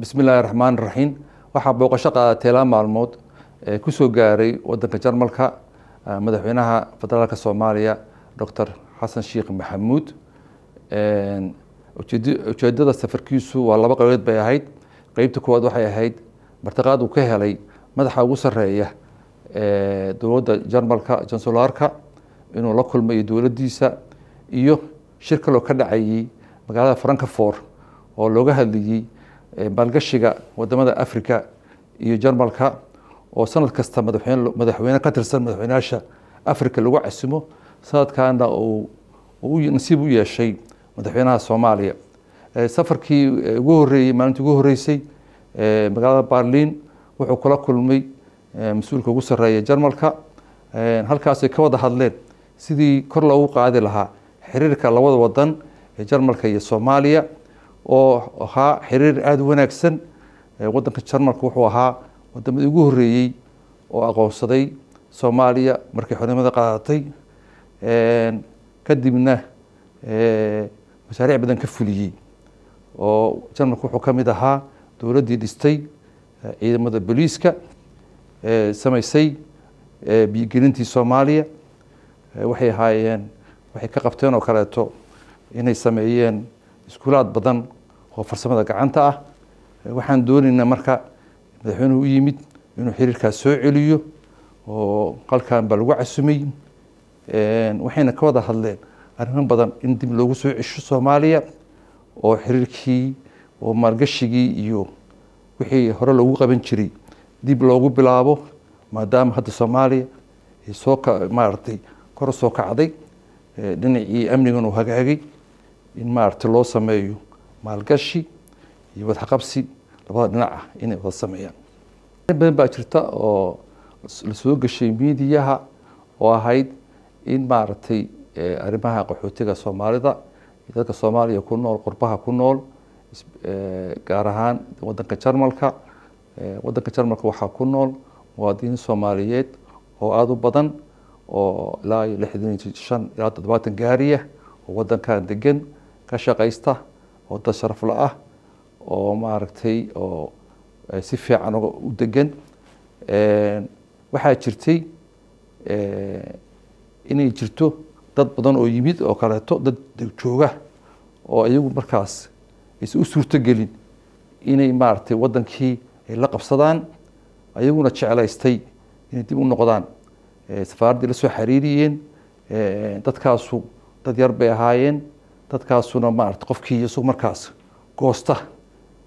bismillahi raxmaan raxiim waxaa booqasho qaadatay laba maalmood ee kusoo gaaray wadanka jarmalka madaxweynaha federaalka soomaaliya docor xasan sheekh maxamuud ujeedada safarkiisu waa laba qaybood bay ahayd qeybta koowaad waxay ahayd martiqaad uu ka helay madaxa ugu sarreeya dowladda jarmalka jansulaarka inuu la iyo dowladdiisa iyo shir kaloo ka dhacayay magaalada francafort oo looga hadlayey maalgashiga wadamada africa iyo jarmalka oo sanad kasta madaxweyne ka tirsan madaxweynayaasha africa lagu casimo sanadkana nasiib u yeeshay madaxweynaha soomaaliya safarkii ugu horeeyey maalintii ugu horeysay magaalada barlin wuxuu kula kulmay mas-uulka ugu sareeya jarmalka halkaasay ka wada hadleen sidii kor loogu qaadi lahaa xiriirka labada wadan ee jarmalka iyo soomaaliya oo ahaa xiriir aada u wanaagsan waddanka jarmalka wuxuu ahaa wadamadii ugu horreeyey oo aqoonsaday soomaaliya markay xornimada qaadatay kadibna mashaariic badan ka fuliyey oo jarmalka wuxuu ka mid ahaa dowladdii dhistay ciidamada booliiska samaysay biyigelintii soomaaliya waxay ahaayeen waxay ka qabteen oo kaleeto inay sameeyeen iskuulaad badan oo farsamada gacanta ah waxaan doonaynaa marka madaxweynuhu u yimid inuu xiriirkaas soo celiyo oo qalkan baa lagu casumay waxayna ka wada hadleen arrimo badan in dib loogu soo cesho soomaaliya oo xiriirkii oo maalgashigii iyo wixii hore loogu qaban jiray dib loogu bilaabo maadaama hadda soomaaliya soo maaratay kor soo kacday dhinacii amnigan uu hagaagay in maarata loo sameeyo maalgashi iyo wadxaqabsi labada dhinac ah inay wada sameeyaan in badan baa jirta oo lasoo soo gashay miidiyaha oo ahayd in maaragtay eh, arrimaha qaxootiga soomaalida iyo dadka soomaaliya ku nool qurbaha ku nool eh, gaar ahaan wadanka jarmalka eh, wadanka jarmalka waxaa ku nool muwaadiniin soomaaliyeed oo aada u badan oo ilaa iyo lixdan iyo shan ilaa toddobaatan gaariya oo wadankan degan ka shaqaysta oo dad sharafla ah oo maaragtay oo eh, si fiican u degan waxaa jirtay eh, inay jirto dad badan oo yimid oo kaleeto dad jooga oo iyagu markaas aysan u suurtogelin inay maaragtay waddankii ay la qabsadaan ayaguna jeclaystay inay dib u noqdaan eh, safaaraddii la soo xiriiriyeen dadkaasu dad yar bay ahaayeen dadkaasuna maarata qofkii isagu markaas goosta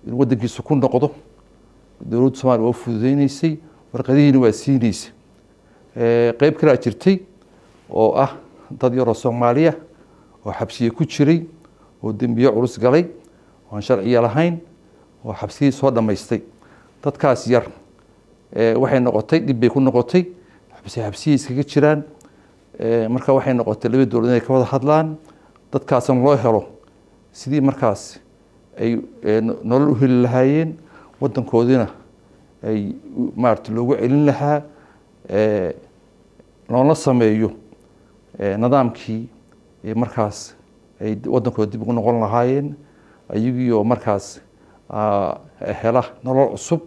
inuu waddankiisa ku noqdo dowladdu somaaliya waa fududeyneysay warqadihiina waa siineysay qeyb kalaa jirtay oo ah dad yaroo soomaaliya oo xabsiye ku jiray oo dembiyo culus galay oo aan sharciya lahayn oo xabsiyadii soo dhammaystay dadkaas yar waxay noqotay dhib bay ku noqotay xabsiye iskaga jiraan marka waxay noqotay laba dowlad inay ka wada hadlaan dadkaasna loo helo sidii markaas ay eh, nolol u heli lahaayeen wadankoodina ay maarata loogu celin lahaa eh, loona sameeyo eh, nidaamkii markaas ay wadankooda dib ugu noqon lahaayeen ayagii markaas ah, hela nolol cusub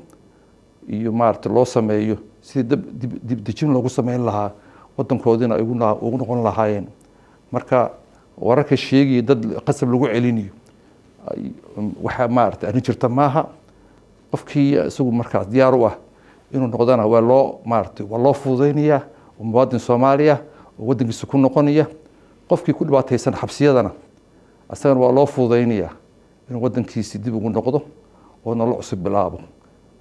iyo maarata loo sameeyo sidii dib dib dejin loogu sameyn lahaa wadankoodina ugu noqon lahaayeen marka wararka sheegaya dad qasab lagu celinayo waxaa maarata arrin jirta maaha qofkii isagu markaas diyaar u ah inuu noqdana waa loo maarata waa loo fududaynayaa muwaadin soomaaliya oo waddankiisa ku noqonaya qofkii ku dhibaataysan xabsiyadana isagana waa loo fududaynayaa inuu waddankiisi dib ugu noqdo oo nolol cusub bilaabo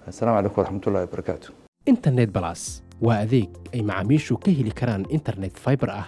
asalaamu calaykum waraxmatullahi wabarakaatu internet balas waa adeeg ay macaamiishu ka heli karaan internet fiber ah